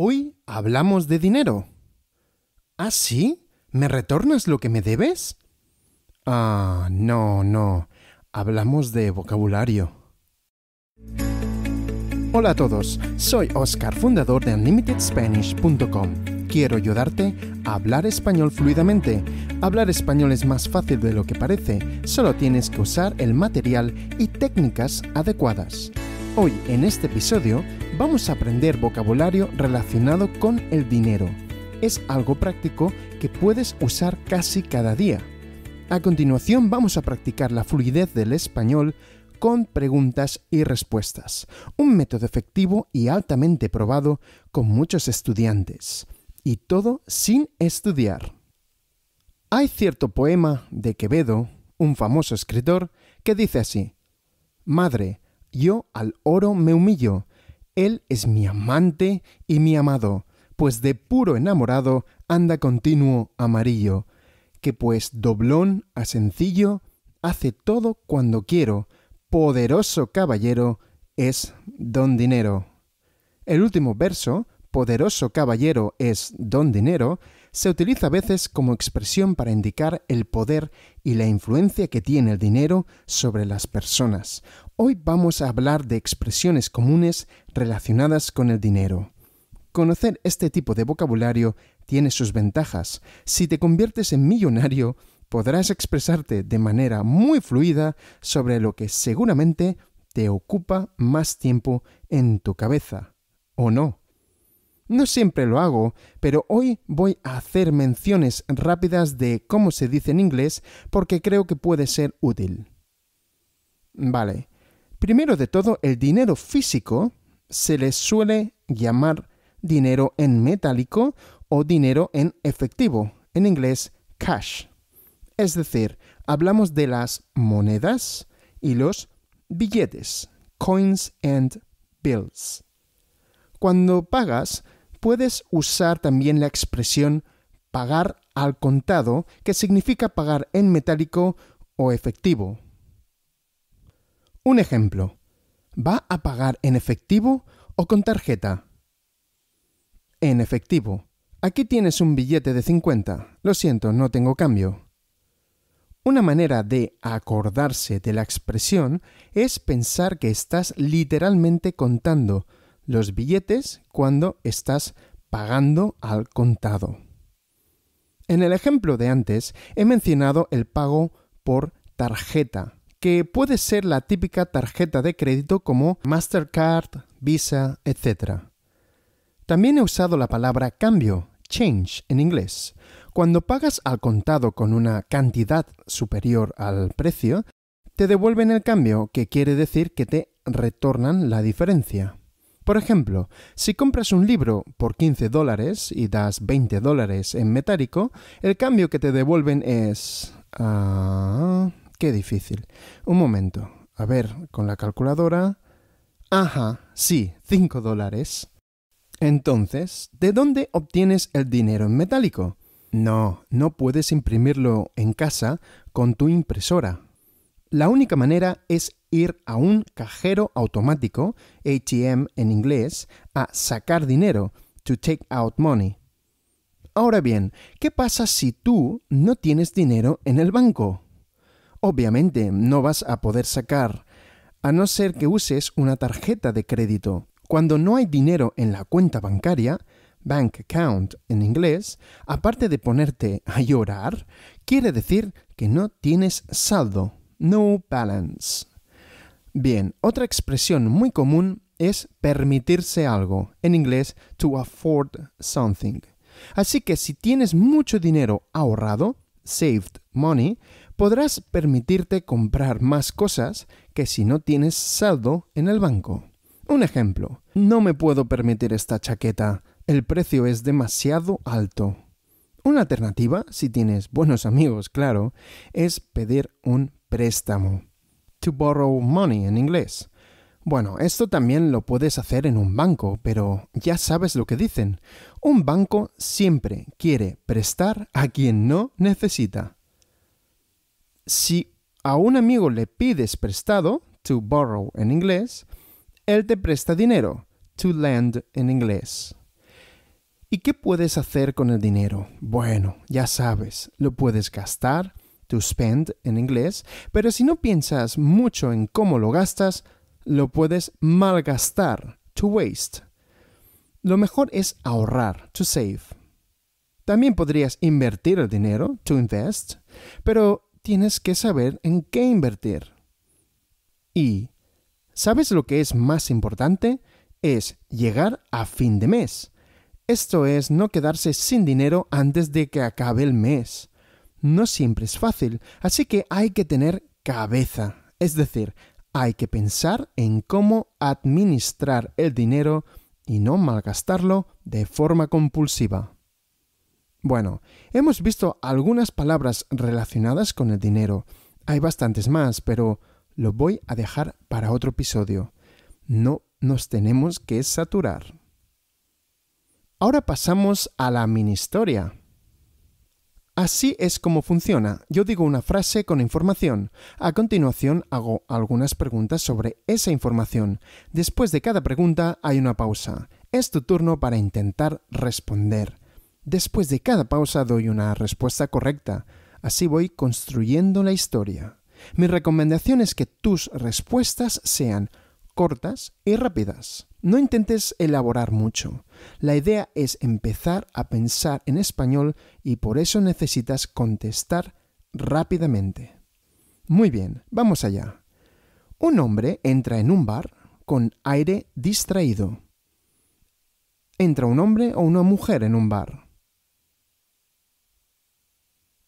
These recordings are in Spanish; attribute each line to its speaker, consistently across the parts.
Speaker 1: Hoy hablamos de dinero. ¿Ah, sí? ¿Me retornas lo que me debes? Ah, no, no. Hablamos de vocabulario. Hola a todos, soy Oscar, fundador de UnlimitedSpanish.com. Quiero ayudarte a hablar español fluidamente. Hablar español es más fácil de lo que parece, solo tienes que usar el material y técnicas adecuadas. Hoy en este episodio vamos a aprender vocabulario relacionado con el dinero. Es algo práctico que puedes usar casi cada día. A continuación vamos a practicar la fluidez del español con preguntas y respuestas, un método efectivo y altamente probado con muchos estudiantes, y todo sin estudiar. Hay cierto poema de Quevedo, un famoso escritor, que dice así, Madre, yo al oro me humillo, él es mi amante y mi amado, pues de puro enamorado anda continuo amarillo, que pues doblón a sencillo hace todo cuando quiero, poderoso caballero es don dinero. El último verso, poderoso caballero es don dinero, se utiliza a veces como expresión para indicar el poder y la influencia que tiene el dinero sobre las personas. Hoy vamos a hablar de expresiones comunes relacionadas con el dinero. Conocer este tipo de vocabulario tiene sus ventajas. Si te conviertes en millonario, podrás expresarte de manera muy fluida sobre lo que seguramente te ocupa más tiempo en tu cabeza. ¿O no? No siempre lo hago, pero hoy voy a hacer menciones rápidas de cómo se dice en inglés porque creo que puede ser útil. Vale. Primero de todo, el dinero físico se le suele llamar dinero en metálico o dinero en efectivo, en inglés cash. Es decir, hablamos de las monedas y los billetes, coins and bills. Cuando pagas, puedes usar también la expresión pagar al contado, que significa pagar en metálico o efectivo. Un ejemplo. ¿Va a pagar en efectivo o con tarjeta? En efectivo. Aquí tienes un billete de 50. Lo siento, no tengo cambio. Una manera de acordarse de la expresión es pensar que estás literalmente contando los billetes cuando estás pagando al contado. En el ejemplo de antes he mencionado el pago por tarjeta, que puede ser la típica tarjeta de crédito como Mastercard, Visa, etc. También he usado la palabra cambio, change en inglés. Cuando pagas al contado con una cantidad superior al precio, te devuelven el cambio, que quiere decir que te retornan la diferencia. Por ejemplo, si compras un libro por 15 dólares y das 20 dólares en metálico, el cambio que te devuelven es... Ah, qué difícil. Un momento. A ver, con la calculadora... Ajá, sí, 5 dólares. Entonces, ¿de dónde obtienes el dinero en metálico? No, no puedes imprimirlo en casa con tu impresora. La única manera es ir a un cajero automático, ATM en inglés, a sacar dinero, to take out money. Ahora bien, ¿qué pasa si tú no tienes dinero en el banco? Obviamente no vas a poder sacar, a no ser que uses una tarjeta de crédito. Cuando no hay dinero en la cuenta bancaria, bank account en inglés, aparte de ponerte a llorar, quiere decir que no tienes saldo, no balance. Bien, otra expresión muy común es permitirse algo, en inglés to afford something. Así que si tienes mucho dinero ahorrado, saved money, podrás permitirte comprar más cosas que si no tienes saldo en el banco. Un ejemplo, no me puedo permitir esta chaqueta, el precio es demasiado alto. Una alternativa, si tienes buenos amigos, claro, es pedir un préstamo to borrow money en inglés. Bueno, esto también lo puedes hacer en un banco, pero ya sabes lo que dicen. Un banco siempre quiere prestar a quien no necesita. Si a un amigo le pides prestado, to borrow en inglés, él te presta dinero, to lend en inglés. ¿Y qué puedes hacer con el dinero? Bueno, ya sabes, lo puedes gastar, to spend en inglés, pero si no piensas mucho en cómo lo gastas, lo puedes malgastar, to waste. Lo mejor es ahorrar, to save. También podrías invertir el dinero, to invest, pero tienes que saber en qué invertir. Y, ¿sabes lo que es más importante? Es llegar a fin de mes. Esto es no quedarse sin dinero antes de que acabe el mes no siempre es fácil, así que hay que tener cabeza, es decir, hay que pensar en cómo administrar el dinero y no malgastarlo de forma compulsiva. Bueno, hemos visto algunas palabras relacionadas con el dinero. Hay bastantes más, pero lo voy a dejar para otro episodio. No nos tenemos que saturar. Ahora pasamos a la mini-historia. Así es como funciona. Yo digo una frase con información. A continuación hago algunas preguntas sobre esa información. Después de cada pregunta hay una pausa. Es tu turno para intentar responder. Después de cada pausa doy una respuesta correcta. Así voy construyendo la historia. Mi recomendación es que tus respuestas sean cortas y rápidas. No intentes elaborar mucho. La idea es empezar a pensar en español y por eso necesitas contestar rápidamente. Muy bien, vamos allá. Un hombre entra en un bar con aire distraído. Entra un hombre o una mujer en un bar.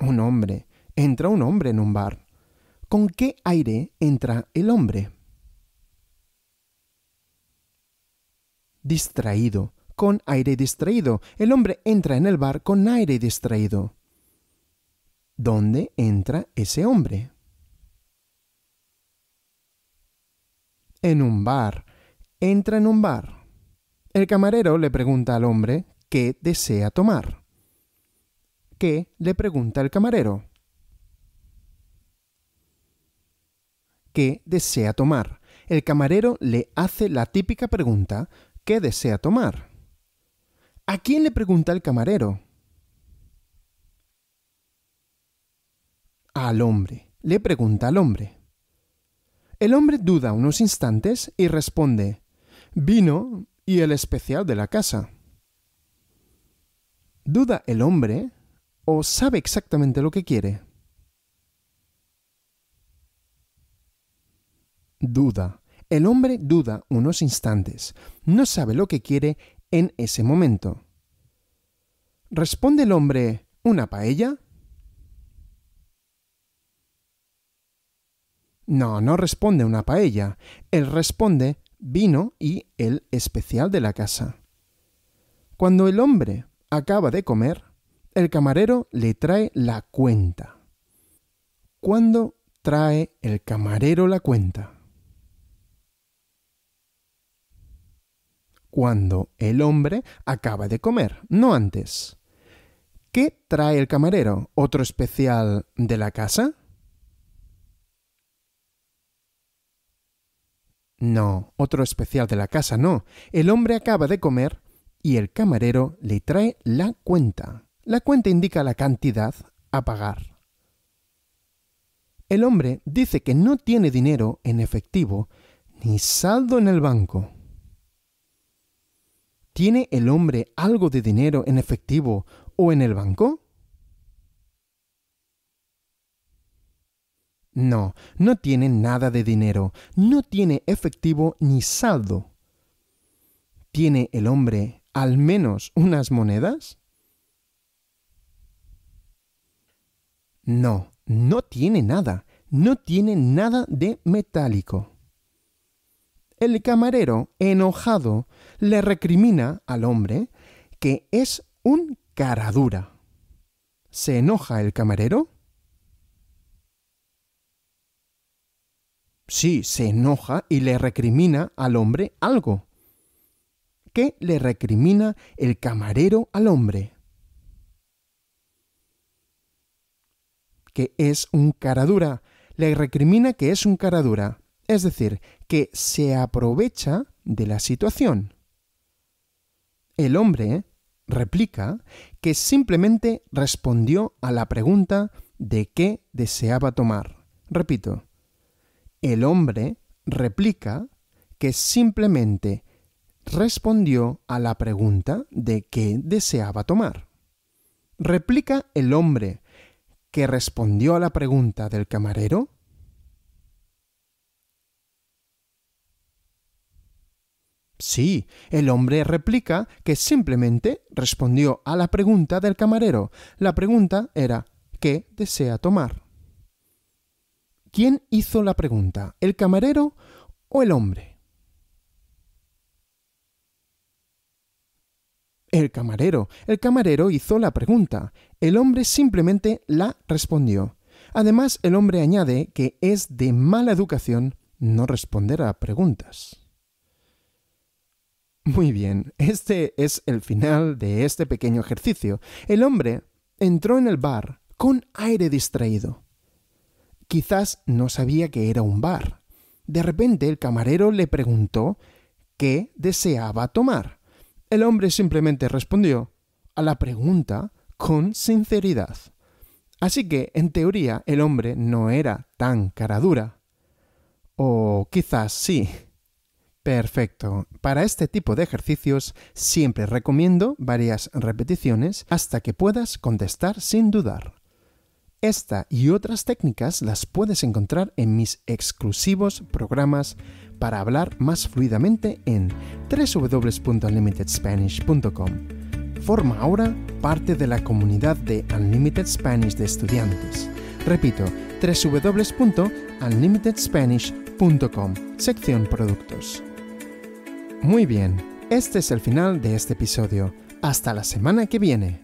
Speaker 1: Un hombre. Entra un hombre en un bar. ¿Con qué aire entra el hombre? distraído, con aire distraído. El hombre entra en el bar con aire distraído. ¿Dónde entra ese hombre? En un bar. Entra en un bar. El camarero le pregunta al hombre qué desea tomar. ¿Qué le pregunta el camarero? ¿Qué desea tomar? El camarero le hace la típica pregunta qué desea tomar. ¿A quién le pregunta el camarero? Al hombre. Le pregunta al hombre. El hombre duda unos instantes y responde, vino y el especial de la casa. ¿Duda el hombre o sabe exactamente lo que quiere? Duda. El hombre duda unos instantes, no sabe lo que quiere en ese momento. Responde el hombre, ¿una paella? No, no responde una paella. Él responde vino y el especial de la casa. Cuando el hombre acaba de comer, el camarero le trae la cuenta. ¿Cuándo trae el camarero la cuenta? cuando el hombre acaba de comer, no antes. ¿Qué trae el camarero? ¿Otro especial de la casa? No, otro especial de la casa no. El hombre acaba de comer y el camarero le trae la cuenta. La cuenta indica la cantidad a pagar. El hombre dice que no tiene dinero en efectivo ni saldo en el banco. ¿Tiene el hombre algo de dinero en efectivo o en el banco? No, no tiene nada de dinero, no tiene efectivo ni saldo. ¿Tiene el hombre al menos unas monedas? No, no tiene nada, no tiene nada de metálico. El camarero, enojado, le recrimina al hombre que es un caradura. ¿Se enoja el camarero? Sí, se enoja y le recrimina al hombre algo. ¿Qué le recrimina el camarero al hombre? Que es un caradura. Le recrimina que es un caradura. Es decir, que se aprovecha de la situación el hombre ¿eh? replica que simplemente respondió a la pregunta de qué deseaba tomar. Repito, el hombre replica que simplemente respondió a la pregunta de qué deseaba tomar. Replica el hombre que respondió a la pregunta del camarero Sí, el hombre replica que simplemente respondió a la pregunta del camarero. La pregunta era ¿qué desea tomar? ¿Quién hizo la pregunta? ¿El camarero o el hombre? El camarero. El camarero hizo la pregunta. El hombre simplemente la respondió. Además, el hombre añade que es de mala educación no responder a preguntas. Muy bien, este es el final de este pequeño ejercicio. El hombre entró en el bar con aire distraído. Quizás no sabía que era un bar. De repente el camarero le preguntó qué deseaba tomar. El hombre simplemente respondió a la pregunta con sinceridad. Así que, en teoría, el hombre no era tan cara dura. O quizás sí. Perfecto. Para este tipo de ejercicios siempre recomiendo varias repeticiones hasta que puedas contestar sin dudar. Esta y otras técnicas las puedes encontrar en mis exclusivos programas para hablar más fluidamente en www.unlimitedspanish.com. Forma ahora parte de la comunidad de Unlimited Spanish de estudiantes. Repito, www.unlimitedspanish.com, sección productos. Muy bien, este es el final de este episodio. Hasta la semana que viene.